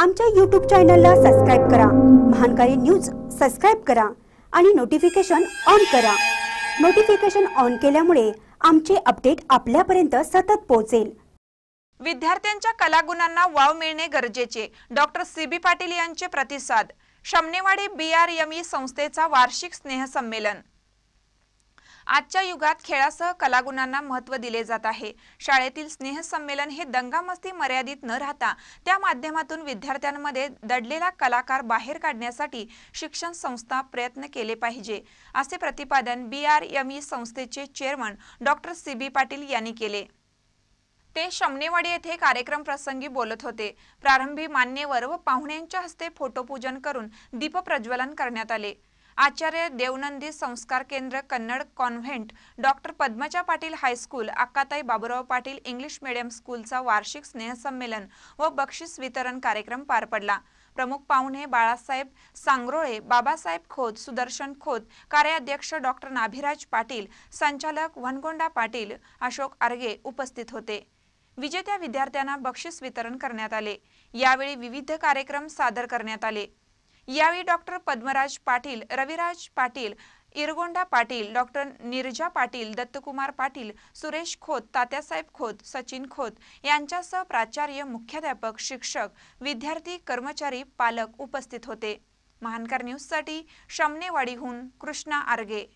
आमच्या यूट्यूब चॅनलला सबस्क्राईब करा महानकारी न्यूज सबस्क्राईब करा आणि नोटिफिकेशन ऑन करा नोटिफिकेशन ऑन केल्यामुळे आमचे अपडेट आपल्यापर्यंत सतत पोहोचेल विद्यार्थ्यांच्या कलागुणांना वाव मिळणे गरजेचे डॉक्टर सी बी पाटील यांचे प्रतिसाद Shamnewadi B R M E संस्थेचा वार्षिक स्नेहसंमेलन आजच्या युगात खेळासह कलागुणांना महत्त्व दिले जात आहे शाळेतील स्नेहसंमेलन हे दंगामस्ती मर्यादित न राहता त्या माध्यमातून विद्यार्थ्यांमध्ये दडलेला कलाकार बाहेर काढण्यासाठी शिक्षण संस्था प्रयत्न केले पाहिजे असे प्रतिपादन बी आर एम ई संस्थेचे chairman doctor C B Patil यांनी केले ते शमनेवाडी येथे कार्यक्रम प्रसंगी बोलत होते प्रारंभी मान्यवर व पाहुण्यांच्या हस्ते फोटोपूजन करून दीपप्रज्वलन करण्यात आले आचार्य देवनंदी संस्कार केंद्र Kannada convent doctor Padmaja Patil high school Akkatai Baburao Patil English medium स्कूलचा वार्षिक स्नेहसंमेलन व बक्षीस वितरण कार्यक्रम पार पडला प्रमुख पाहुणे बाळासाहेब सांगरोळे बाबासाहेब खोत सुदर्शन खोत कार्याध्यक्ष डॉक्टर नाभिराज पाटील संचालक वनगोंडा पाटील अशोक आर्गे उपस्थित होते विजेत्या विद्यार्थ्यांना बक्षीस वितरण करण्यात आले यावेळी विविध कार्यक्रम सादर करण्यात आले यावेळी डॉक्टर पद्मराज पाटील रविराज पाटील इरगोंडा पाटील डॉक्टर निर्जा पाटील दत्तकुमार पाटील सुरेश खोत तात्यासाहेब खोत सचिन खोत यांच्यासह प्राचार्य मुख्याध्यापक शिक्षक विद्यार्थी कर्मचारी पालक उपस्थित होते महानकर न्यूजसाठी शमनेवाडीहून कृष्णा आर्गे